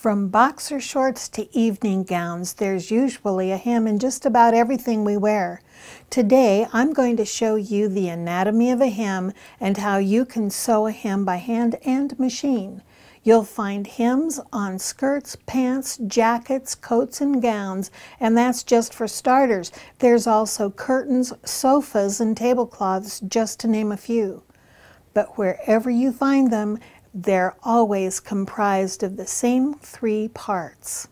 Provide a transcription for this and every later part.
From boxer shorts to evening gowns, there's usually a hem in just about everything we wear. Today, I'm going to show you the anatomy of a hem and how you can sew a hem by hand and machine. You'll find hems on skirts, pants, jackets, coats, and gowns, and that's just for starters. There's also curtains, sofas, and tablecloths, just to name a few. But wherever you find them, they're always comprised of the same three parts.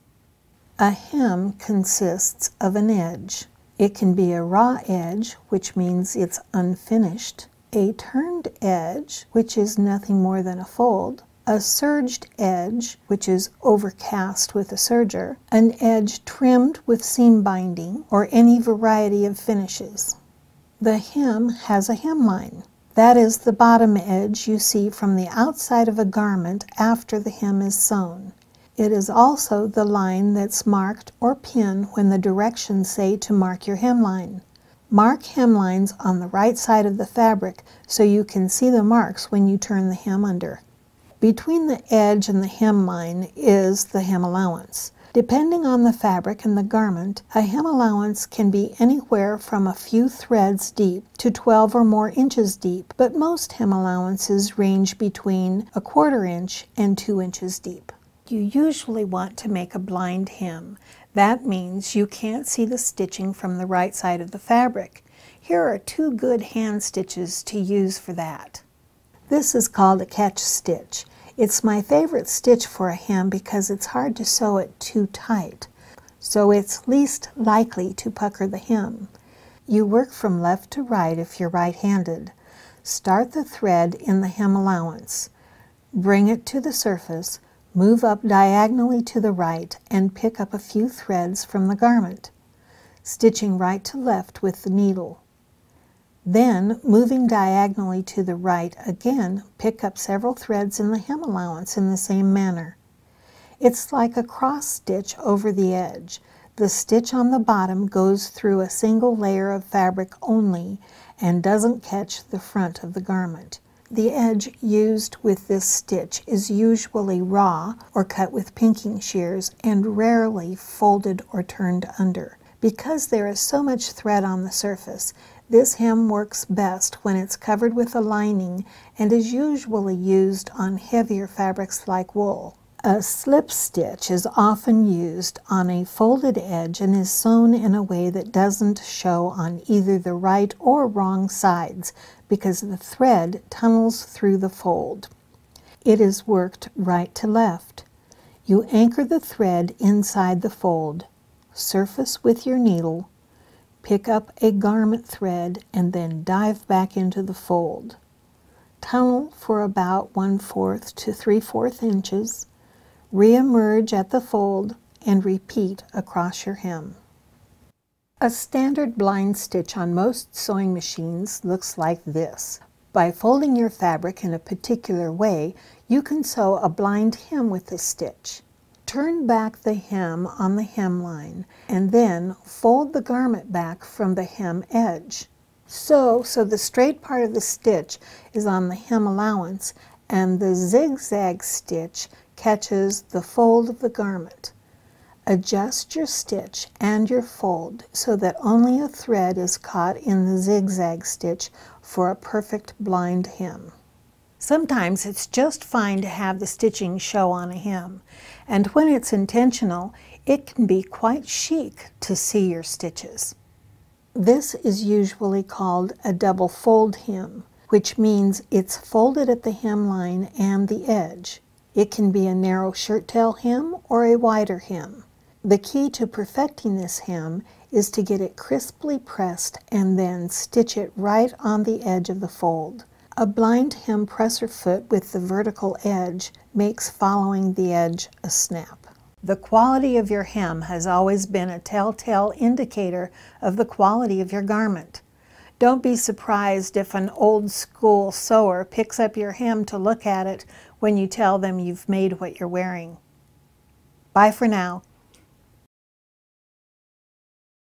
A hem consists of an edge. It can be a raw edge, which means it's unfinished, a turned edge, which is nothing more than a fold, a serged edge, which is overcast with a serger, an edge trimmed with seam binding, or any variety of finishes. The hem has a hemline. That is the bottom edge you see from the outside of a garment after the hem is sewn. It is also the line that's marked or pin when the directions say to mark your hemline. Mark hemlines on the right side of the fabric so you can see the marks when you turn the hem under. Between the edge and the hemline is the hem allowance. Depending on the fabric and the garment, a hem allowance can be anywhere from a few threads deep to 12 or more inches deep, but most hem allowances range between a quarter inch and 2 inches deep. You usually want to make a blind hem. That means you can't see the stitching from the right side of the fabric. Here are two good hand stitches to use for that. This is called a catch stitch. It's my favorite stitch for a hem because it's hard to sew it too tight, so it's least likely to pucker the hem. You work from left to right if you're right-handed. Start the thread in the hem allowance. Bring it to the surface, move up diagonally to the right, and pick up a few threads from the garment, stitching right to left with the needle. Then, moving diagonally to the right again, pick up several threads in the hem allowance in the same manner. It's like a cross stitch over the edge. The stitch on the bottom goes through a single layer of fabric only and doesn't catch the front of the garment. The edge used with this stitch is usually raw or cut with pinking shears and rarely folded or turned under. Because there is so much thread on the surface, this hem works best when it's covered with a lining and is usually used on heavier fabrics like wool. A slip stitch is often used on a folded edge and is sewn in a way that doesn't show on either the right or wrong sides because the thread tunnels through the fold. It is worked right to left. You anchor the thread inside the fold, surface with your needle, Pick up a garment thread and then dive back into the fold. Tunnel for about 1 4th to 3 inches. Reemerge at the fold and repeat across your hem. A standard blind stitch on most sewing machines looks like this. By folding your fabric in a particular way, you can sew a blind hem with this stitch. Turn back the hem on the hemline and then fold the garment back from the hem edge. So, so the straight part of the stitch is on the hem allowance and the zigzag stitch catches the fold of the garment. Adjust your stitch and your fold so that only a thread is caught in the zigzag stitch for a perfect blind hem. Sometimes it's just fine to have the stitching show on a hem, and when it's intentional, it can be quite chic to see your stitches. This is usually called a double fold hem, which means it's folded at the hemline and the edge. It can be a narrow shirt tail hem or a wider hem. The key to perfecting this hem is to get it crisply pressed and then stitch it right on the edge of the fold. A blind hem presser foot with the vertical edge makes following the edge a snap. The quality of your hem has always been a telltale indicator of the quality of your garment. Don't be surprised if an old school sewer picks up your hem to look at it when you tell them you've made what you're wearing. Bye for now.